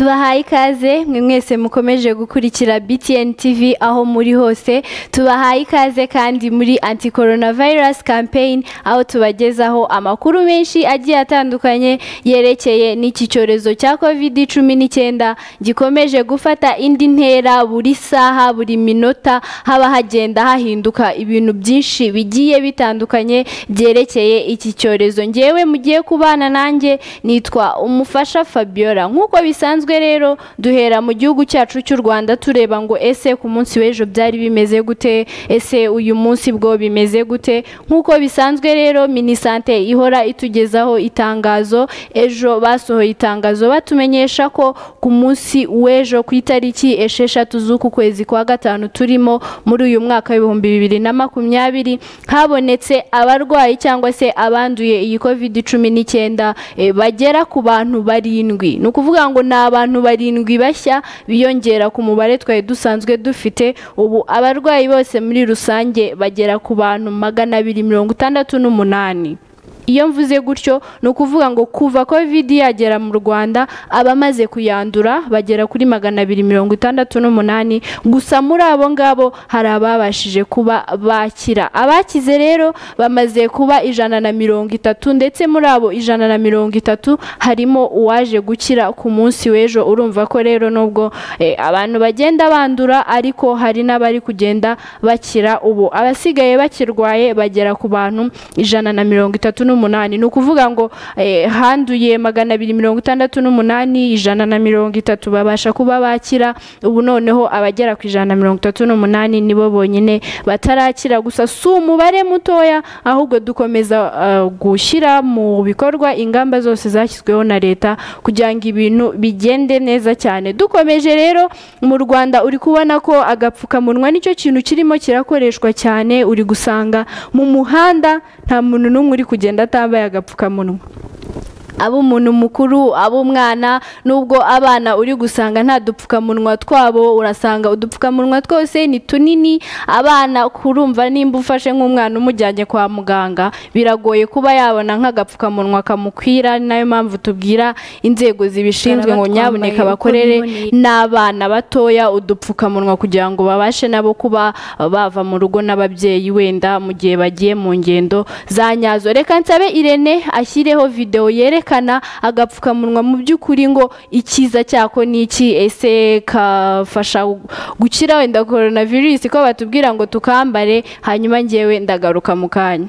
tubahaye ikaze mwe mwese mukomeje gukurikira btn tv aho muri hose tubahaye ikaze kandi muri anti coronavirus campaign aho tubagezaho amakuru menshi agiye atandukanye yerekeye n'iki cyorezo cya covid cumi n'icyenda gikomeje gufata indi ntera buri saha buri minota haba hagenda hahinduka ibintu byinshi bigiye bitandukanye byerekeye iki cyorezo ngewe mugiye kubana nanjye nitwa umufasha fabiola nk'uko bisanzwe twebwe rero duhera mu gihugu cyacu cy'u rwanda tureba ngo ese ku munsi w'ejo byari bimeze gute ese uyu munsi bwo bimeze gute nk'uko bisanzwe rero minisante ihora itugezaho itangazo ejo basohoye itangazo batumenyesha ko ku munsi w'ejo ku itariki esheshatu z'uku kwezi kwa gatanu turimo muri uyu mwaka w'ibihumbi bibiri na makumyabiri habonetse abarwayi cyangwa se abanduye iyi covid cumi n'icyenda eh, bagera ku bantu barindwi ni ukuvuga ngo ni abantu abantu barindwi bashya biyongera ku mubare twari dusanzwe dufite ubu abarwayi bose muri rusange bagera ku bantu magana abiri mirongo itandatu n'umunani iyo mvuze gutyo ni ukuvuga ngo kuva kovidi yagera mu rwanda abamaze kuyandura bagera kuri magana abiri mirongo itandatu n'umunani gusa muri abo ngabo hari ababashije kuba bakira abakize rero bamaze kuba ijana na mirongo itatu ndetse muri abo ijana na mirongo itatu harimo uwaje gukira ku munsi w'ejo urumva ko rero nubwo eh, abantu bagenda bandura ariko hari n'abari kugenda bakira ubu abasigaye bakirwaye bagera ku bantu ijana na mirongo itatu n'umunani n'umunani ni ukuvuga ngo eh, handuye magana abiri mirongo itandatu n'umunani ijana na mirongo itatu babasha kuba bakira ubu noneho abagera ku ijana na mirongo itatu n'umunani nibo bonyine batarakira gusa si umubare mutoya ahubwo dukomeza eh, gushyira mu bikorwa ingamba zose zashyizweho na leta kugira ngo ibintu bigende neza cyane dukomeje rero mu rwanda uri kubona ko agapfukamunwa nicyo kintu kirimo kirakoreshwa cyane uri gusanga mu muhanda nta muntu n'umwe uri kugenda ndatambaye agapfukamunwa ab'umuntu mukuru ab'umwana nubwo abana uri gusanga nta dupfukamunwa twabo urasanga udupfukamunwa twose ni tunini abana kurumva nimba ufashe nk'umwana umujyanye kwa muganga biragoye kuba yabona nk'agapfukamunwa kamukwira ni nayo mpamvu tubwira inzego zibishinzwe ngo nyabuneka bakorere n'abana batoya udupfukamunwa kugira ngo babashe nabo kuba bava mu rugo n'ababyeyi wenda mu gihe bagiye mu ngendo za nyazo reka nsabe irene ashyireho videwo yereka yerekana agapfukamunwa mu by'ukuri ngo icyiza cyako ni iki ese kafasha gukira wenda korona virusi ko batubwira ngo tukambare hanyuma ngewe ndagaruka mu kanya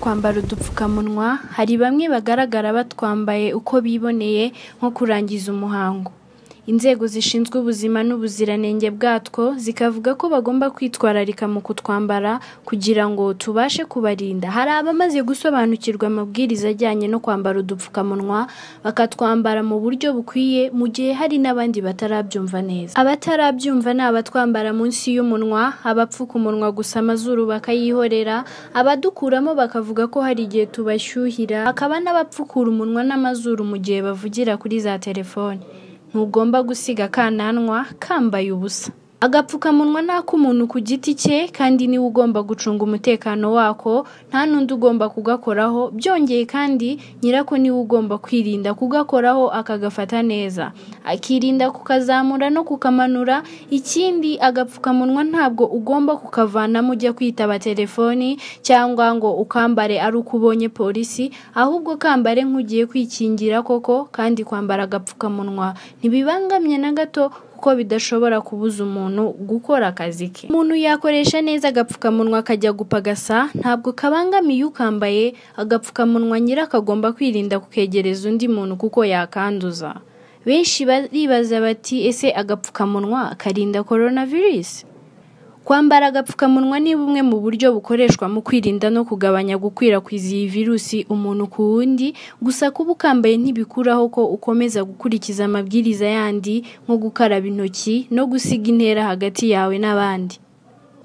kwambara udupfukamunwa hari bamwe bagaragara batwambaye uko biboneye nko kurangiza umuhango inzego zishinzwe ubuzima n'ubuziranenge bwatwo zikavuga ko bagomba kwitwararika mu kutwambara kugira ngo tubashe kubarinda hari abamaze gusobanukirwa amabwiriza ajyanye no kwambara udupfukamunwa bakatwambara mu buryo bukwiye mu gihe hari n'abandi batarabyumva neza abatarabyumva ni abatwambara munsi y'umunwa abapfuka umunwa gusa amazuru bakayihorera abadukuramo bakavuga ko hari igihe tubashyuhira hakaba n'abapfukura umunwa n'amazuru mu gihe bavugira kuri za telefoni ntugomba gusiga akananwa kambaye ubusa agapfukamunwa ni ak'umuntu ku giti cye kandi niwe ugomba gucunga umutekano wako nta n'undi ugomba kugakoraho byongeye kandi nyirako niwe ugomba kwirinda kugakoraho akagafata neza akirinda kukazamura no kukamanura ikindi agapfukamunwa ntabwo ugomba kukavanamo ujya kwitaba telefoni cyangwa ngo ukambare ari uko ubonye polisi ahubwo kambare nk'ugiye kwikingira koko kandi kwambara agapfukamunwa ntibibangamye na gato kuko bidashobora kubuza umuntu gukora akazi ke umuntu yakoresha neza agapfukamunwa akajya gupagasa ntabwo kabangamiye ukambaye agapfukamunwa nyira akagomba kwirinda kukegereza undi muntu kuko yakanduza benshi baribaza bati ese agapfukamunwa karinda korona virusi kwambara agapfukamunwa ni bumwe mu buryo bukoreshwa mu kwirinda no kugabanya gukwirakwiza iyi virusi umuntu ku wundi gusa kuba ukambaye ntibikuraho ko ukomeza gukurikiza amabwiriza yandi nko gukaraba intoki no gusiga intera hagati yawe n'abandi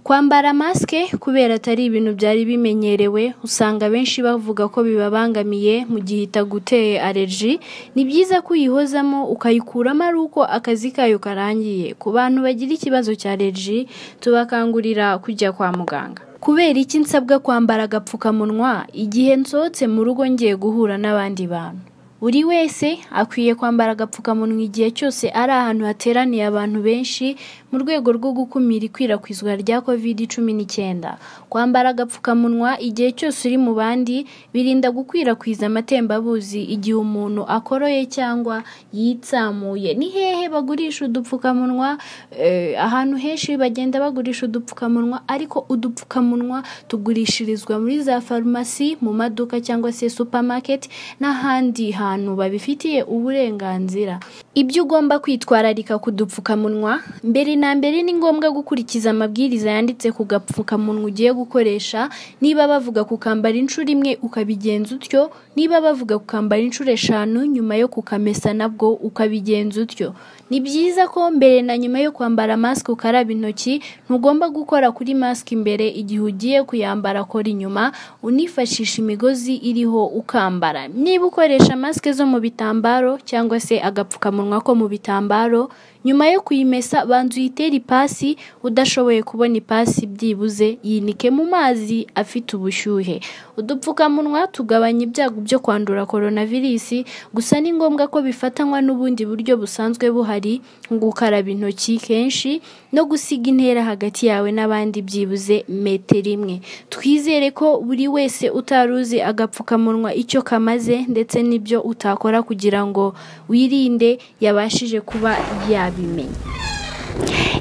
kwambara masike kubera atari ibintu byari bimenyerewe usanga benshi bavuga ko bibabangamiye mu gihe itaguteye alerji ni byiza ko uyihozamo ukayikuramo ari uko akazi kayo karangiye ku bantu bagira ikibazo cya alerji tubakangurira kujya kwa muganga kubera iki nsabwa kwambara agapfukamunwa igihe nsohotse mu rugo ngiye guhura n'abandi bantu buri wese akwiye kwambara agapfukamunwa igihe cyose ari ahantu hateraniye abantu benshi mu rwego rwo gukumira ikwirakwizwa rya covid cumi n'icyenda kwambara agapfukamunwa igihe cyose uri mu bandi birinda gukwirakwiza amatembabuzi igihe umuntu akoroye cyangwa yitsamuye ni hehe bagurisha udupfukamunwa eh, ahantu henshi bagenda bagurisha udupfukamunwa ariko udupfukamunwa tugurishirizwa muri za farumasi mu maduka cyangwa se supamaketi n'ahandi hantu abantu babifitiye uburenganzira ibyo ugomba kwitwararika ku dupfukamunwa mbere na mbere ni ngombwa gukurikiza amabwiriza yanditse ku gapfukamunwa ugiye gukoresha niba bavuga kukambara inshuro imwe ukabigenza utyo niba bavuga kukambara inshuro eshanu nyuma yo kukamesa nabwo ukabigenza utyo ni byiza ko mbere na nyuma yo kwambara masike ukaraba intoki ntugomba gukora kuri masike imbere igihe ugiye kuyambara kora inyuma unifashisha imigozi iriho ukambara niba ukoresha masike zo mu bitambaro cyangwa se agapfukamunwa agapfukamunwa ko mu bitambaro nyuma yo kuyimesa banza uyitere ipasi udashoboye kubona ipasi byibuze yinike mu mazi afite ubushyuhe udupfukamunwa tugabanya ibyago byo kwandura coronavirus gusa ni ngombwa ko bifatanywa n'ubundi buryo busanzwe buhari nko gukaraba intoki kenshi no gusiga intera hagati yawe n'abandi byibuze metero imwe twizere ko buri wese utaruzi agapfukamunwa icyo kamaze ndetse n'ibyo utakora kugira ngo wirinde yabashije kuba yabyo suavemente.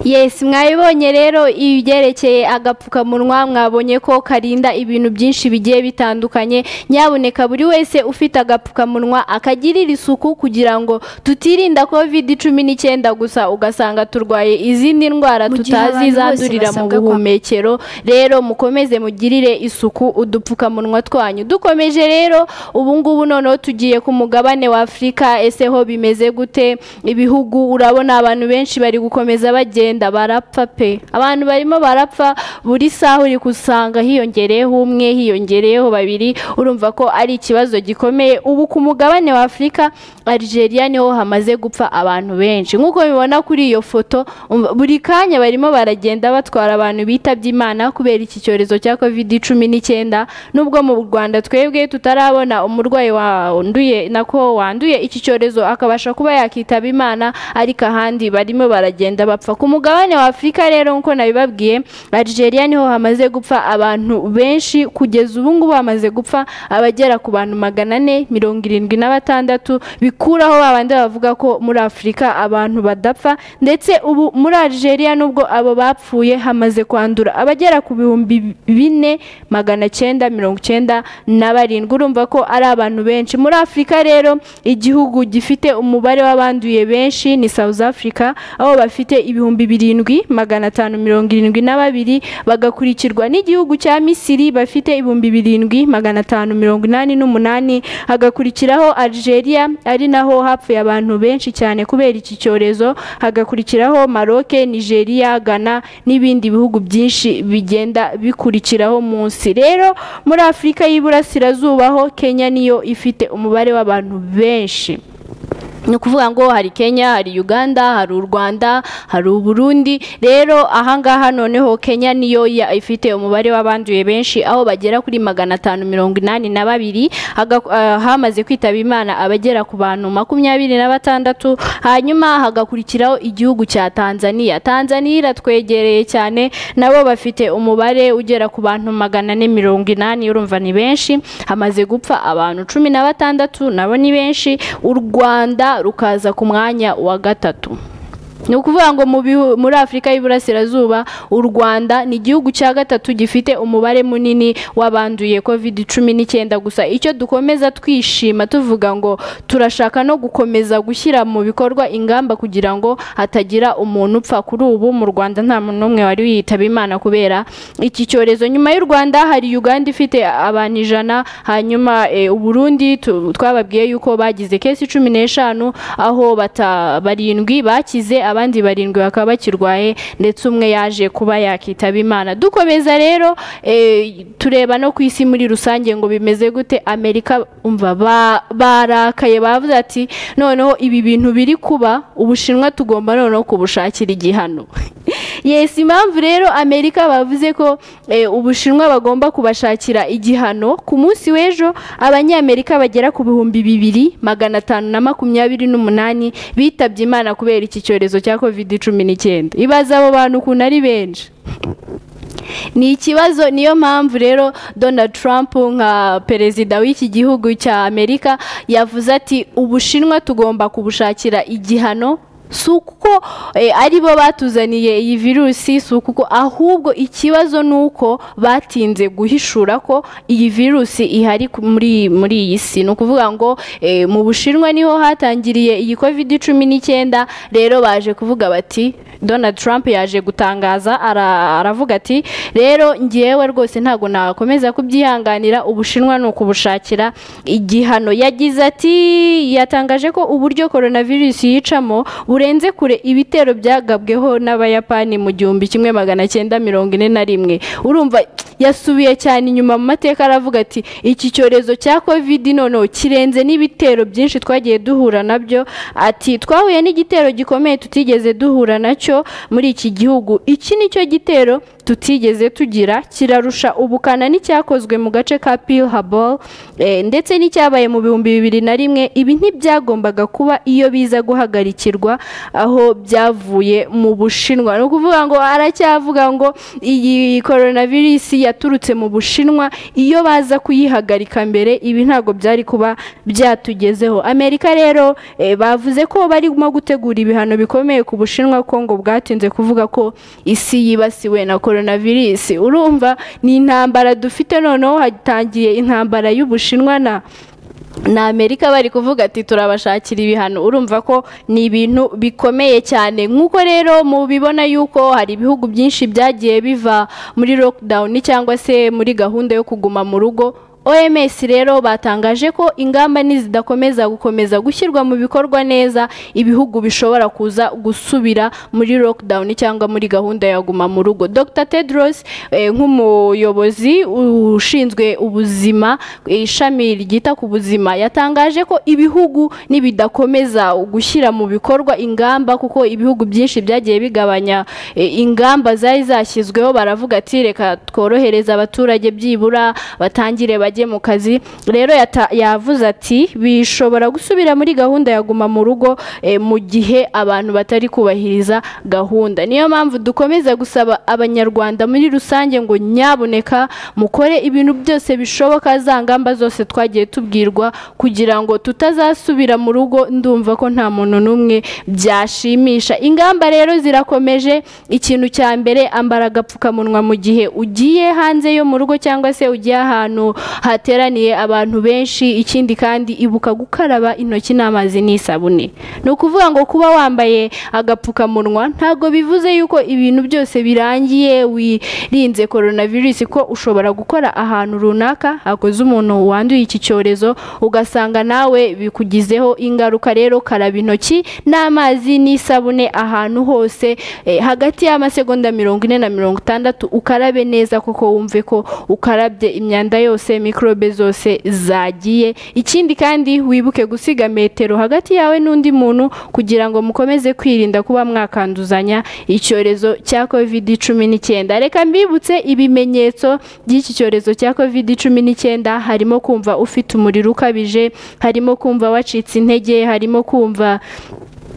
yesi mwabibonye rero ibyerekeye agapfukamunwa mwabonye ko karinda ibintu byinshi bigiye bitandukanye nyaboneka buri wese ufite agapfukamunwa akagirira isuku kugira ngo tutirinda kovide cumi n'icyenda gusa ugasanga turwaye izindi ndwara tutazi zandurira mu buhumekero rero mukomeze mugirire isuku udupfukamunwa twanyu dukomeje rero ubu noneho tugiye ku mugabane wa afurika ese ho bimeze gute ibihugu urabona abantu benshi bari gukomeza bakajya bagenda barapfa pe abantu barimo barapfa buri saha uri gusanga hiyongereyeho umwe hiyongereyeho babiri urumva ko ari ikibazo gikomeye ubu ku mugabane wa afurika Algeria niho hamaze gupfa abantu benshi nk'uko bibona kuri iyo foto buri kanya barimo baragenda batwara abantu bitabye imana kubera iki cyorezo cya covid cumi n'icyenda nubwo mu rwanda twebwe tutarabona umurwayi wanduye ko wanduye iki cyorezo akabasha kuba yakitaba imana ariko ahandi barimo baragenda bapfa bapfa ku mugabane wa afurika rero nk'uko nabibabwiye Algeria niho hamaze gupfa abantu benshi kugeza ubu ngubu hamaze gupfa abagera ku bantu magana ane mirongo irindwi na batandatu bikuraho babandi bavuga ko muri afurika abantu badapfa ndetse ubu muri Algeria nubwo abo bapfuye hamaze kwandura abagera ku bihumbi bine magana cyenda mirongo icyenda na barindwi urumva ko ari abantu benshi muri afurika rero igihugu gifite umubare w'abanduye benshi ni south africa aho bafite ibihumbi birindwi magana atanu mirongo irindwi na babiri bagakurikirwa n'igihugu cya misiri bafite ibihumbi birindwi magana atanu mirongo inani n'umunani hagakurikiraho algeria ari naho hapfuye abantu benshi cyane kubera iki cyorezo hagakurikiraho maroke nigeria ghana n'ibindi bihugu byinshi bigenda bikurikiraho munsi rero muri afurika y'iburasirazuba ho kenya niyo ifite umubare w'abantu benshi ni ukuvuga ngo hari kenya hari uganda hari u rwanda hari uburundi rero ahangaha noneho kenya niyo ifite umubare w'abanduye benshi aho bagera kuri magana atanu mirongo inani na babiri eh, hamaze kwitaba imana abagera ku bantu makumyabiri na batandatu hanyuma hagakurikiraho igihugu cya tanzania tanzania iratwegereye cyane nabo bafite umubare ugera ku bantu magana ane mirongo inani urumva ni benshi hamaze gupfa abantu cumi na batandatu nabo ni benshi u rwanda rukaza ku mwanya wa gatatu ni ukuvuga ngo muri afurika y'iburasirazuba u rwanda ni igihugu cya gatatu gifite umubare munini w'abanduye covid cumi n'icyenda gusa icyo dukomeza twishima tuvuga ngo turashaka no gukomeza gushyira mu bikorwa ingamba kugira ngo hatagira umuntu upfa kuri ubu mu rwanda nta muntu n'umwe wari witaba imana kubera iki cyorezo nyuma y'u rwanda hari uganda ifite abantu ijana hanyuma eh, uburundi twababwiye yuko bagize kesi cumi n'eshanu aho barindwi bakize abandi abandi barindwi bakaba bakirwaye ndetse umwe yaje kuba yakitaba imana dukomeza rero eh, tureba no ku isi muri rusange ngo bimeze gute amerika umva barakaye bavuze ati noneho ibi bintu biri kuba ubushinwa tugomba noneho kubushakira igihano yesi impamvu rero amerika bavuze ko eh, ubushinwa bagomba kubashakira igihano ku munsi w'ejo abanyamerika bagera ku bihumbi bibiri magana atanu na makumyabiri n'umunani bitabye imana kubera iki cyorezo cya kovide cumi n'icyenda ibaza abo bantu ukuntu ari benshi ni ikibazo niyo mpamvu rero donald trump nka perezida w'iki gihugu cya amerika yavuze ati ubushinwa tugomba kubushakira igihano si uko eh, ari bo batuzaniye iyi virusi si uko ahubwo ikibazo ni uko batinze guhishura ko iyi virusi ihari muri iyi si ni ukuvuga ngo eh, mu bushinwa niho hatangiriye iyi kovide cumi n'icyenda rero baje kuvuga bati donald trump yaje gutangaza aravuga ati rero ngewe rwose ntabwo nakomeza kubyihanganira ubushinwa ni ukubushakira igihano yagize ati yatangaje ko uburyo coronavirus yicamo buri urenze kure ibitero byagabweho n'abayapani mu gihumbi kimwe magana cyenda mirongo ine na rimwe urumva yasubiye cyane inyuma mu mateka aravuga ati iki cyorezo cya kovidi noneho kirenze n'ibitero byinshi twagiye duhura nabyo ati twahuye n'igitero gikomeye tutigeze duhura nacyo muri iki gihugu iki nicyo gitero tutigeze tugira kirarusha ubukana n'icyakozwe mu gace ka pil habol eh, ndetse n'icyabaye mu bihumbi bibiri na rimwe ibi ntibyagombaga kuba iyo biza guhagarikirwa aho byavuye mu bushinwa ni ukuvuga ngo aracyavuga ngo iyi korona yaturutse mu bushinwa iyo baza kuyihagarika mbere ibi ntabwo byari kuba byatugezeho amerika rero eh, bavuze ko barimo gutegura ibihano bikomeye ku bushinwa ko ngo bwatinze kuvuga ko isi yibasiwe na korona urumva ni intambara dufite noneho hatangiye intambara y'ubushinwa na ni amerika bari kuvuga ati turabashakira ibihano urumva ko ni ibintu bikomeye cyane nk'uko rero mubibona yuko hari ibihugu byinshi byagiye biva muri lockdown cyangwa se muri gahunda yo kuguma mu rugo oms rero batangaje ko ingamba nizidakomeza gukomeza gushyirwa mu bikorwa neza ibihugu bishobora kuza gusubira muri lockdown cyangwa muri gahunda ya guma mu rugo dr tedros eh, nk'umuyobozi ushinzwe ubuzima ishami ryita ku buzima yatangaje ko ibihugu nibidakomeza gushyira mu bikorwa ingamba kuko ibihugu byinshi byagiye bigabanya eh, ingamba zari zashyizweho baravuga ati reka tworohereze abaturage byibura batangire bajye mu kazi rero yavuze ati bishobora gusubira muri gahunda ya guma mu rugo eh, mu gihe abantu batari kubahiriza gahunda niyo mpamvu dukomeza gusaba abanyarwanda muri rusange ngo nyaboneka mukore ibintu byose bishoboka za ngamba zose twagiye tubwirwa kugira ngo tutazasubira mu rugo ndumva ko nta muntu n'umwe byashimisha ingamba rero zirakomeje ikintu cya mbere ambara agapfukamunwa mu gihe ugiye hanze yo mu rugo cyangwa se ugiye ahantu hateraniye abantu benshi ikindi kandi ibuka gukaraba intoki n'amazi n'isabune ni ukuvuga ngo kuba wambaye agapfukamunwa ntabwo bivuze yuko ibintu byose birangiye wirinze korona virusi ko ushobora gukora ahantu runaka hakoze umuntu wanduye iki cyorezo ugasanga nawe bikugizeho ingaruka rero karaba intoki n'amazi n'isabune ahantu hose eh, hagati y'amasegonda mirongo ine na mirongo itandatu ukarabe neza kuko wumve ko ukarabye imyanda yose mi mikorobe zose zagiye ikindi kandi wibuke gusiga metero hagati yawe n'undi muntu kugira ngo mukomeze kwirinda kuba mwakanduzanya icyorezo cya kovide cumi n'icyenda reka mbibutse ibimenyetso by'iki cyorezo cya covid cumi n'icyenda harimo kumva ufite umuriro ukabije harimo kumva wacitse intege harimo kumva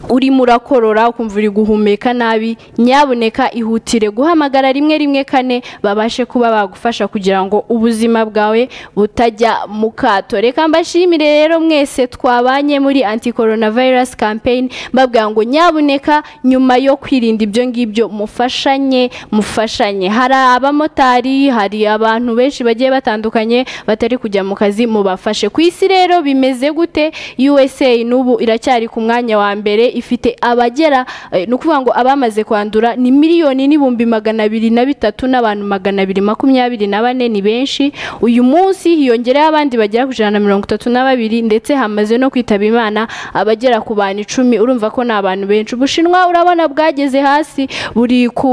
urimo urakorora ukumva uri guhumeka nabi nyaboneka ihutire guhamagara rimwe rimwe kane babashe kuba bagufasha kugira ngo ubuzima bwawe butajya mu kato reka mbashimire rero mwese twabanye muri anti korona vayirasi kampeyini mbabwira ngo nyabuneka nyuma yo kwirinda ibyo ngibyo mufashanye mufashanye hari abamotari hari abantu benshi bagiye batandukanye batari kujya mu kazi mubafashe ku isi rero bimeze gute usa n'ubu iracyari ku mwanya wa mbere ifite abagera eh, ni ukuvuga ngo abamaze kwandura ni miliyoni n'ibihumbi magana abiri na bitatu n'abantu magana abiri makumyabiri na bane ni benshi uyu munsi hiyongereho abandi bagera ku ijana na mirongo itatu na babiri ndetse hamaze no kwitaba imana abagera ku bantu icumi urumva ko ni abantu benshi ubushinwa urabona bwageze hasi buri ku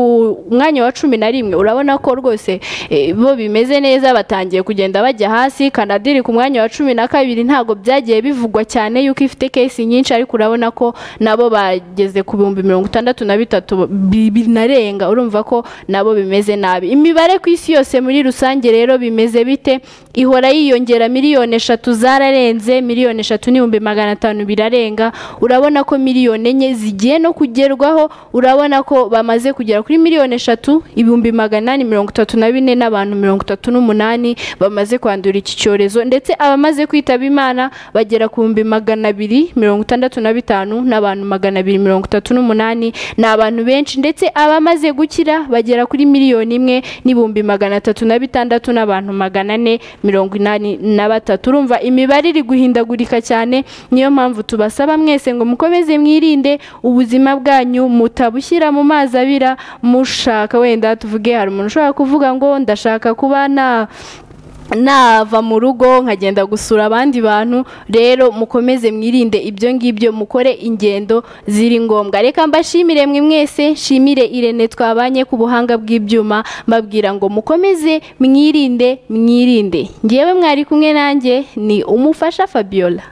mwanya wa cumi na rimwe urabona ko rwose eh, bo bimeze neza batangiye kugenda bajya hasi kanada iri ku mwanya wa cumi na kabiri ntabwo byagiye bivugwa cyane yuko ifite kesi nyinshi ariko urabona ko na nabo bageze ku bihumbi mirongo itandatu na bitatu binarenga urumva ko nabo bimeze nabi imibare ku isi yose muri rusange rero bimeze bite ihora yiyongera miliyoni eshatu zararenze miliyoni eshatu n'ibihumbi magana atanu birarenga urabona ko miliyoni enye zigiye no kugerwaho urabona ko bamaze kugera kuri miliyoni eshatu ibihumbi magana inani mirongo itatu na bine n'abantu mirongo itatu n'umunani bamaze kwandura iki cyorezo ndetse abamaze kwitaba imana bagera ku bihumbi magana abiri mirongo itandatu na bitanu n'abantu magana abiri mirongo itatu n'umunani ni abantu benshi ndetse abamaze gukira bagera kuri miliyoni imwe n'ibihumbi magana atatu na bitandatu n'abantu magana ane mirongo inani na batatu urumva imibare iri guhindagurika cyane niyo mpamvu tubasaba mwese ngo mukomeze mwirinde ubuzima bwanyu mutabushyira mu mazi abira mushaka wenda tuvuge hari umuntu ushobora kuvuga ngo ndashaka kuba na nava mu rugo nkagenda gusura abandi bantu rero mukomeze mwirinde ibyo ngibyo mukore ingendo ziri ngombwa reka mbashimire mwe mwese nshimire irene twabanye ku buhanga bw'ibyuma mbabwira ngo mukomeze mwirinde mwirinde ngewe mwari kumwe nanjye ni umufasha fabiola